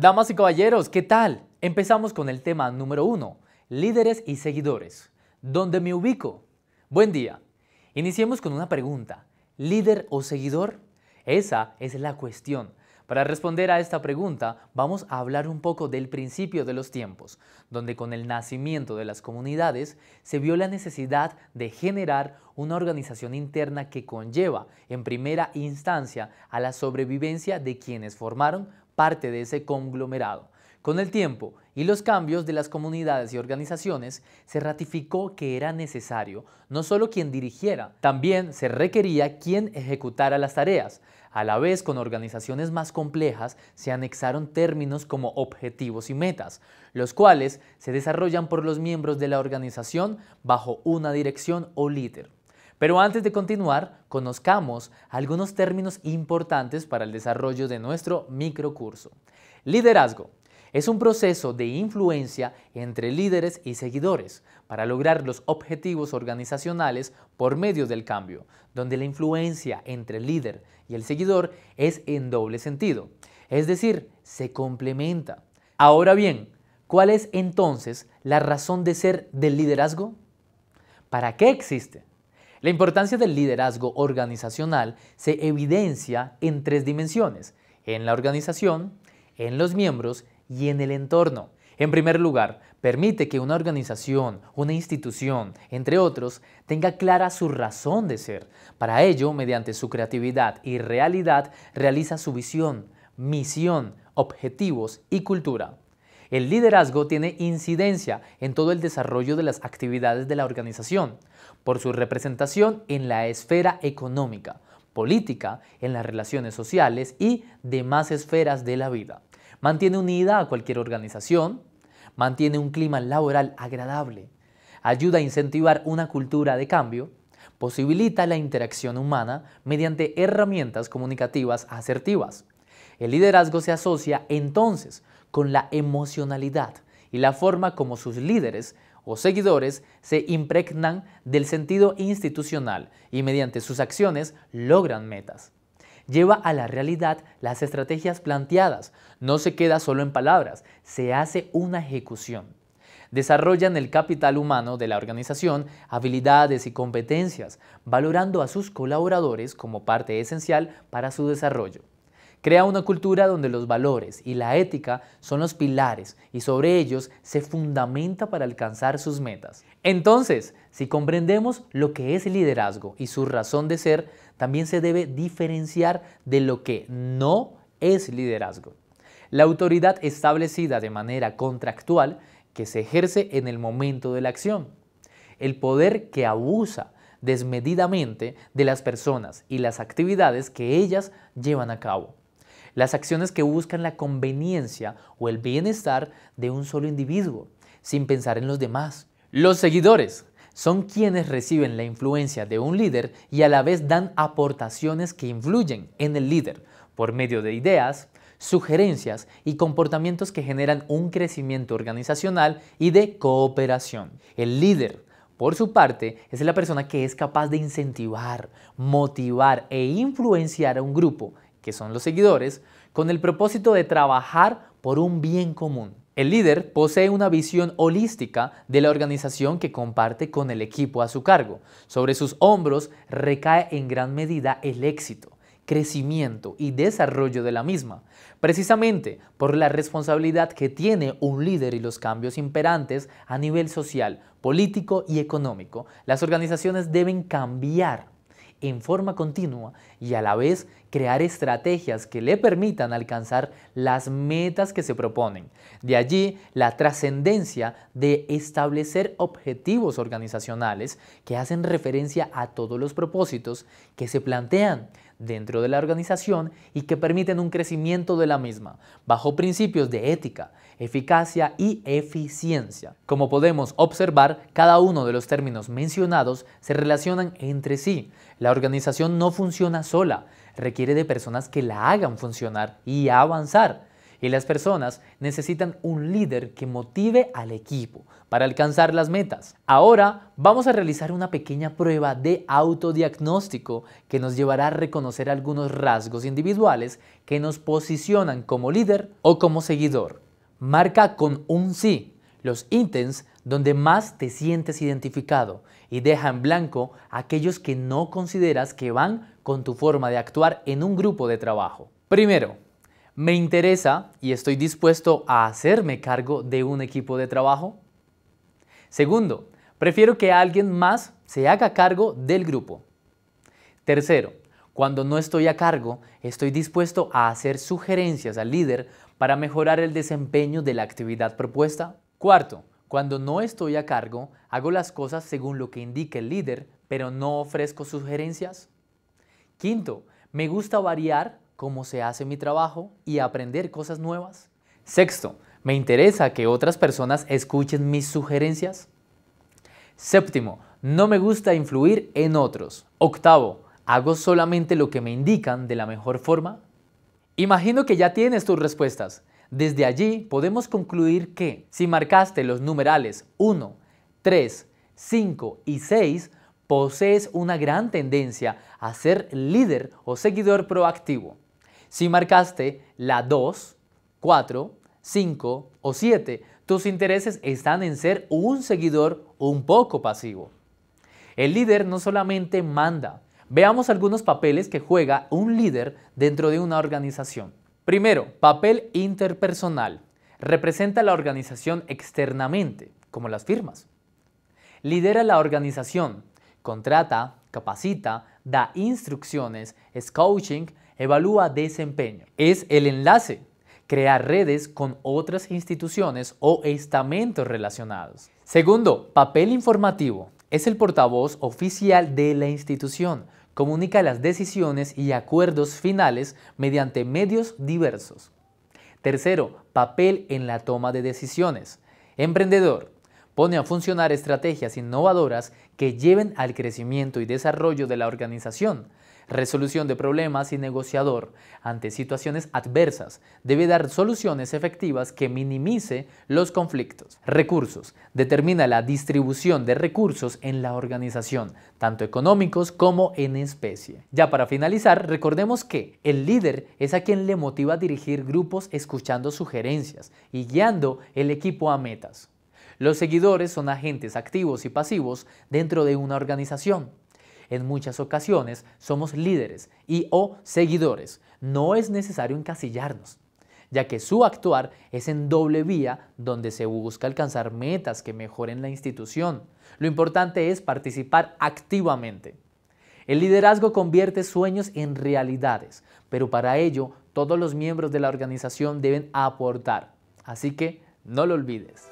Damas y caballeros, ¿qué tal? Empezamos con el tema número uno, líderes y seguidores. ¿Dónde me ubico? Buen día. Iniciemos con una pregunta. ¿Líder o seguidor? Esa es la cuestión. Para responder a esta pregunta, vamos a hablar un poco del principio de los tiempos, donde con el nacimiento de las comunidades se vio la necesidad de generar una organización interna que conlleva, en primera instancia, a la sobrevivencia de quienes formaron parte de ese conglomerado. Con el tiempo y los cambios de las comunidades y organizaciones, se ratificó que era necesario no solo quien dirigiera, también se requería quien ejecutara las tareas. A la vez, con organizaciones más complejas se anexaron términos como objetivos y metas, los cuales se desarrollan por los miembros de la organización bajo una dirección o líder. Pero antes de continuar, conozcamos algunos términos importantes para el desarrollo de nuestro microcurso. Liderazgo. Es un proceso de influencia entre líderes y seguidores para lograr los objetivos organizacionales por medio del cambio, donde la influencia entre el líder y el seguidor es en doble sentido, es decir, se complementa. Ahora bien, ¿cuál es entonces la razón de ser del liderazgo? ¿Para qué existe? La importancia del liderazgo organizacional se evidencia en tres dimensiones, en la organización, en los miembros y en el entorno. En primer lugar, permite que una organización, una institución, entre otros, tenga clara su razón de ser. Para ello, mediante su creatividad y realidad, realiza su visión, misión, objetivos y cultura. El liderazgo tiene incidencia en todo el desarrollo de las actividades de la organización, por su representación en la esfera económica, política, en las relaciones sociales y demás esferas de la vida. Mantiene unida a cualquier organización, mantiene un clima laboral agradable, ayuda a incentivar una cultura de cambio, posibilita la interacción humana mediante herramientas comunicativas asertivas. El liderazgo se asocia entonces con la emocionalidad y la forma como sus líderes o seguidores se impregnan del sentido institucional y mediante sus acciones logran metas. Lleva a la realidad las estrategias planteadas, no se queda solo en palabras, se hace una ejecución. Desarrollan el capital humano de la organización, habilidades y competencias, valorando a sus colaboradores como parte esencial para su desarrollo. Crea una cultura donde los valores y la ética son los pilares y sobre ellos se fundamenta para alcanzar sus metas. Entonces, si comprendemos lo que es liderazgo y su razón de ser, también se debe diferenciar de lo que no es liderazgo. La autoridad establecida de manera contractual que se ejerce en el momento de la acción. El poder que abusa desmedidamente de las personas y las actividades que ellas llevan a cabo las acciones que buscan la conveniencia o el bienestar de un solo individuo, sin pensar en los demás. Los seguidores son quienes reciben la influencia de un líder y a la vez dan aportaciones que influyen en el líder por medio de ideas, sugerencias y comportamientos que generan un crecimiento organizacional y de cooperación. El líder por su parte, es la persona que es capaz de incentivar, motivar e influenciar a un grupo que son los seguidores, con el propósito de trabajar por un bien común. El líder posee una visión holística de la organización que comparte con el equipo a su cargo. Sobre sus hombros recae en gran medida el éxito crecimiento y desarrollo de la misma, precisamente por la responsabilidad que tiene un líder y los cambios imperantes a nivel social, político y económico. Las organizaciones deben cambiar en forma continua y a la vez crear estrategias que le permitan alcanzar las metas que se proponen. De allí la trascendencia de establecer objetivos organizacionales que hacen referencia a todos los propósitos que se plantean dentro de la organización y que permiten un crecimiento de la misma, bajo principios de ética, eficacia y eficiencia. Como podemos observar, cada uno de los términos mencionados se relacionan entre sí. La organización no funciona sola, requiere de personas que la hagan funcionar y avanzar y las personas necesitan un líder que motive al equipo para alcanzar las metas. Ahora vamos a realizar una pequeña prueba de autodiagnóstico que nos llevará a reconocer algunos rasgos individuales que nos posicionan como líder o como seguidor. Marca con un sí los ítems donde más te sientes identificado y deja en blanco aquellos que no consideras que van con tu forma de actuar en un grupo de trabajo. Primero, ¿Me interesa y estoy dispuesto a hacerme cargo de un equipo de trabajo? Segundo, prefiero que alguien más se haga cargo del grupo. Tercero, cuando no estoy a cargo, estoy dispuesto a hacer sugerencias al líder para mejorar el desempeño de la actividad propuesta. Cuarto, cuando no estoy a cargo, hago las cosas según lo que indique el líder, pero no ofrezco sugerencias. Quinto, me gusta variar cómo se hace mi trabajo y aprender cosas nuevas. Sexto, me interesa que otras personas escuchen mis sugerencias. Séptimo, no me gusta influir en otros. Octavo, hago solamente lo que me indican de la mejor forma. Imagino que ya tienes tus respuestas. Desde allí podemos concluir que si marcaste los numerales 1, 3, 5 y 6, posees una gran tendencia a ser líder o seguidor proactivo. Si marcaste la 2, 4, 5 o 7, tus intereses están en ser un seguidor un poco pasivo. El líder no solamente manda. Veamos algunos papeles que juega un líder dentro de una organización. Primero, papel interpersonal. Representa la organización externamente, como las firmas. Lidera la organización. Contrata, capacita, da instrucciones, es coaching, Evalúa desempeño. Es el enlace. Crea redes con otras instituciones o estamentos relacionados. Segundo, papel informativo. Es el portavoz oficial de la institución. Comunica las decisiones y acuerdos finales mediante medios diversos. Tercero, papel en la toma de decisiones. Emprendedor. Pone a funcionar estrategias innovadoras que lleven al crecimiento y desarrollo de la organización resolución de problemas y negociador ante situaciones adversas. Debe dar soluciones efectivas que minimice los conflictos. Recursos. Determina la distribución de recursos en la organización, tanto económicos como en especie. Ya para finalizar, recordemos que el líder es a quien le motiva a dirigir grupos escuchando sugerencias y guiando el equipo a metas. Los seguidores son agentes activos y pasivos dentro de una organización. En muchas ocasiones somos líderes y o seguidores. No es necesario encasillarnos, ya que su actuar es en doble vía donde se busca alcanzar metas que mejoren la institución. Lo importante es participar activamente. El liderazgo convierte sueños en realidades, pero para ello todos los miembros de la organización deben aportar. Así que no lo olvides.